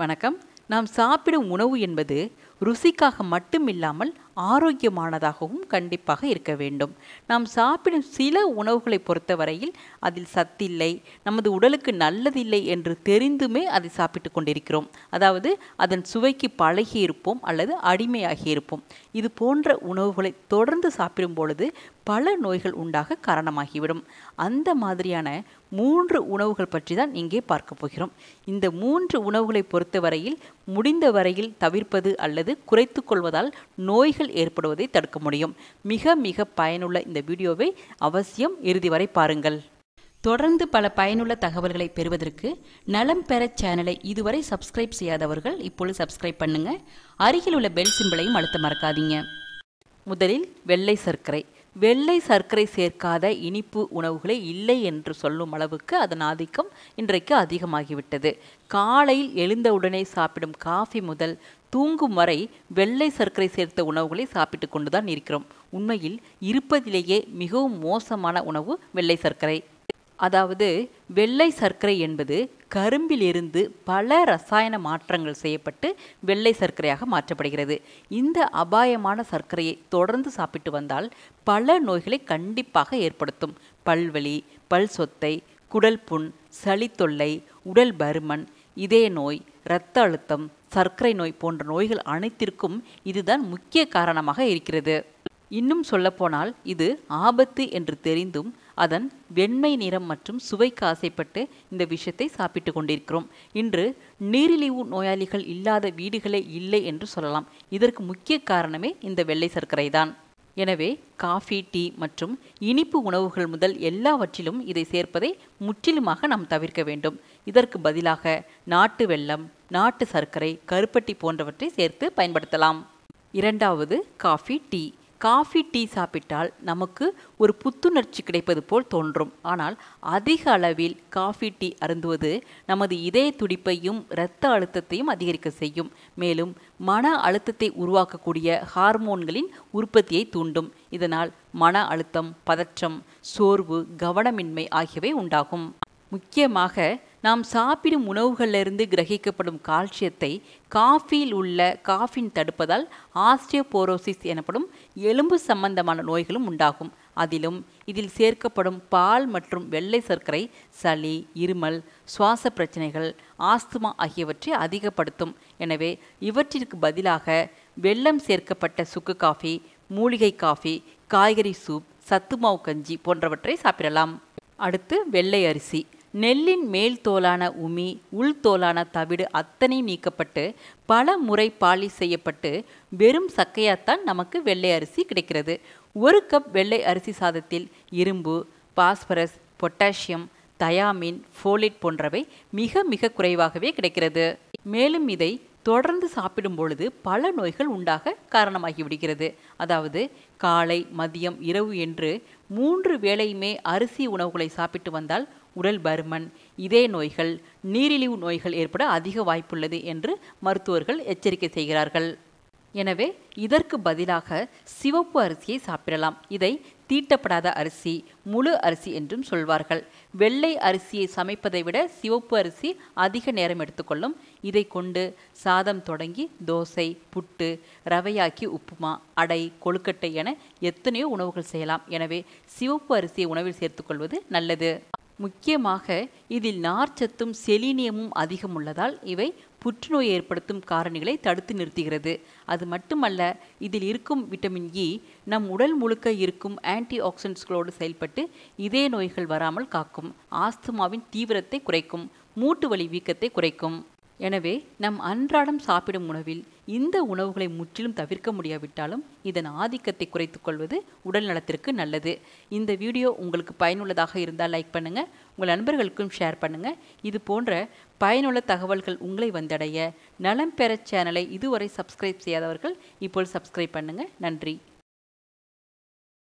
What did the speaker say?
வணக்கம் நாம் சாப்பிடும் உணவு என்பது ருசிக்காக மட்டும் இல்லாமல் ஆரோக்கியமானதாகவும் கண்டிப்பாக இருக்க வேண்டும் நாம் சாப்பிடும் சில உணவுகளை பொறுத்தவரையில் அதில் சத்தில்லை நமது உடலுக்கு நல்லதில்லை என்று தெரிந்துமே அதை சாப்பிட்டு கொண்டிருக்கிறோம் அதாவது அதன் சுவைக்கு பழகி இருப்போம் அல்லது அடிமையாகி இருப்போம் இது போன்ற உணவுகளை தொடர்ந்து சாப்பிடும் பொழுது பல நோய்கள் உண்டாக காரணமாகிவிடும் அந்த மாதிரியான மூன்று உணவுகள் பற்றி தான் இங்கே பார்க்க போகிறோம் இந்த மூன்று உணவுகளை பொறுத்தவரையில் முடிந்த வரையில் தவிர்ப்பது அல்லது குறைத்து கொள்வதால் நோய்கள் விபத்துகள் ஏற்படுவதை தடுக்க முடியும் மிக மிக பயனுள்ள இந்த வீடியோவை அவசியம் இறுதி வரை பாருங்கள் தொடர்ந்து பல பயனுள்ள தகவல்களை பெறுவதற்கு நலம் பெற சேனலை இதுவரை சப்ஸ்கிரைப் செய்யாதவர்கள் இப்பொழுது சப்ஸ்கிரைப் பண்ணுங்க அருகில் உள்ள பெல் சிம்பிளையும் அழுத்த மறக்காதீங்க முதலில் வெள்ளை சர்க்கரை வெள்ளை சர்க்கரை சேர்க்காத இனிப்பு உணவுகளே இல்லை என்று சொல்லும் அளவுக்கு அதன் ஆதிக்கம் இன்றைக்கு அதிகமாகிவிட்டது காலையில் எழுந்தவுடனே சாப்பிடும் காஃபி முதல் தூங்கும் வரை வெள்ளை சர்க்கரை சேர்த்த உணவுகளை சாப்பிட்டு கொண்டுதான் இருக்கிறோம் உண்மையில் இருப்பதிலேயே மிகவும் மோசமான உணவு வெள்ளை சர்க்கரை அதாவது வெள்ளை சர்க்கரை என்பது கரும்பிலிருந்து பல ரசாயன மாற்றங்கள் செய்யப்பட்டு வெள்ளை சர்க்கரையாக மாற்றப்படுகிறது இந்த அபாயமான சர்க்கரையை தொடர்ந்து சாப்பிட்டு வந்தால் பல நோய்களை கண்டிப்பாக ஏற்படுத்தும் பல்வலி பல் சொத்தை குடல் புண் சளி தொல்லை உடல் பருமன் இதய நோய் இரத்த அழுத்தம் சர்க்கரை நோய் போன்ற நோய்கள் அனைத்திற்கும் இதுதான் முக்கிய காரணமாக இருக்கிறது இன்னும் சொல்லப்போனால் இது ஆபத்து என்று தெரிந்தும் அதன் வெண்மை நிறம் மற்றும் சுவைக்கு ஆசைப்பட்டு இந்த விஷயத்தை சாப்பிட்டு கொண்டிருக்கிறோம் இன்று நீரிழிவு நோயாளிகள் இல்லாத வீடுகளே இல்லை என்று சொல்லலாம் இதற்கு முக்கிய காரணமே இந்த வெள்ளை சர்க்கரை தான் எனவே காஃபி டீ மற்றும் இனிப்பு உணவுகள் முதல் எல்லாவற்றிலும் இதை சேர்ப்பதை முற்றிலுமாக நாம் தவிர்க்க வேண்டும் இதற்கு பதிலாக நாட்டு வெள்ளம் நாட்டு சர்க்கரை கருப்பட்டி போன்றவற்றை சேர்த்து பயன்படுத்தலாம் இரண்டாவது காஃபி டீ காஃபி டீ சாப்பிட்டால் நமக்கு ஒரு புத்துணர்ச்சி கிடைப்பது போல் தோன்றும் ஆனால் அதிக அளவில் காஃபி டீ அருந்துவது நமது இதய துடிப்பையும் இரத்த அழுத்தத்தையும் அதிகரிக்க செய்யும் மேலும் மன அழுத்தத்தை உருவாக்கக்கூடிய ஹார்மோன்களின் உற்பத்தியை தூண்டும் இதனால் மன அழுத்தம் பதற்றம் சோர்வு கவனமின்மை ஆகியவை உண்டாகும் முக்கியமாக நாம் சாப்பிடும் உணவுகளிலிருந்து கிரகிக்கப்படும் கால்சியத்தை காஃபியில் உள்ள காஃபின் தடுப்பதால் ஆஸ்டியோபோரோசிஸ் எனப்படும் எலும்பு சம்பந்தமான நோய்களும் உண்டாகும் அதிலும் இதில் சேர்க்கப்படும் பால் மற்றும் வெள்ளை சர்க்கரை சளி இருமல் சுவாச பிரச்சனைகள் ஆஸ்துமா ஆகியவற்றை அதிகப்படுத்தும் எனவே இவற்றிற்கு பதிலாக வெள்ளம் சேர்க்கப்பட்ட சுக்கு காஃபி மூலிகை காஃபி காய்கறி சூப் சத்து மாவு கஞ்சி போன்றவற்றை சாப்பிடலாம் அடுத்து வெள்ளை அரிசி நெல்லின் மேல் தோலான உமி உள்தோலான தவிடு அத்தனை நீக்கப்பட்டு பல முறை பாலி செய்யப்பட்டு வெறும் சக்கையாத்தான் நமக்கு வெள்ளை அரிசி கிடைக்கிறது ஒரு கப் வெள்ளை அரிசி சாதத்தில் இரும்பு பாஸ்பரஸ் பொட்டாசியம் தயாமின் ஃபோலிட் போன்றவை மிக மிக குறைவாகவே கிடைக்கிறது மேலும் இதை தொடர்ந்து சாப்பிடும் பொழுது பல நோய்கள் உண்டாக காரணமாகிவிடுகிறது அதாவது காலை மதியம் இரவு என்று மூன்று வேளையுமே அரிசி உணவுகளை சாப்பிட்டு வந்தால் உடல் பருமன் இதே நோய்கள் நீரிழிவு நோய்கள் ஏற்பட அதிக வாய்ப்புள்ளது என்று மருத்துவர்கள் எச்சரிக்கை செய்கிறார்கள் எனவே இதற்கு பதிலாக சிவப்பு அரிசியை சாப்பிடலாம் இதை தீட்டப்படாத அரிசி முழு அரிசி என்றும் சொல்வார்கள் வெள்ளை அரிசியை சமைப்பதை விட சிவப்பு அரிசி அதிக நேரம் எடுத்துக்கொள்ளும் இதை கொண்டு சாதம் தொடங்கி தோசை புட்டு ரவையாக்கி உப்புமா அடை கொழுக்கட்டை என எத்தனையோ உணவுகள் செய்யலாம் எனவே சிவப்பு அரிசியை உணவில் சேர்த்துக்கொள்வது நல்லது முக்கியமாக இதில் நார்ச்சத்தும் செலினியமும் அதிகம் உள்ளதால் இவை புற்றுநோய் ஏற்படுத்தும் காரணிகளை தடுத்து நிறுத்துகிறது அது மட்டுமல்ல இதில் இருக்கும் விட்டமின் இ e நம் உடல் முழுக்க இருக்கும் ஆன்டி ஆக்சிடென்ட்ஸ்களோடு செயல்பட்டு இதய நோய்கள் வராமல் காக்கும் ஆஸ்துமாவின் தீவிரத்தை குறைக்கும் மூட்டு வலி வீக்கத்தை குறைக்கும் எனவே நம் அன்றாடம் சாப்பிடும் உணவில் இந்த உணவுகளை முற்றிலும் தவிர்க்க முடியாவிட்டாலும் இதன் ஆதிக்கத்தை குறைத்து கொள்வது உடல் நலத்திற்கு நல்லது இந்த வீடியோ உங்களுக்கு பயனுள்ளதாக இருந்தால் லைக் பண்ணுங்கள் உங்கள் நண்பர்களுக்கும் ஷேர் பண்ணுங்கள் இது போன்ற பயனுள்ள தகவல்கள் உங்களை வந்தடைய நலம் பெற சேனலை இதுவரை சப்ஸ்கிரைப் செய்யாதவர்கள் இப்போது சப்ஸ்கிரைப் பண்ணுங்கள் நன்றி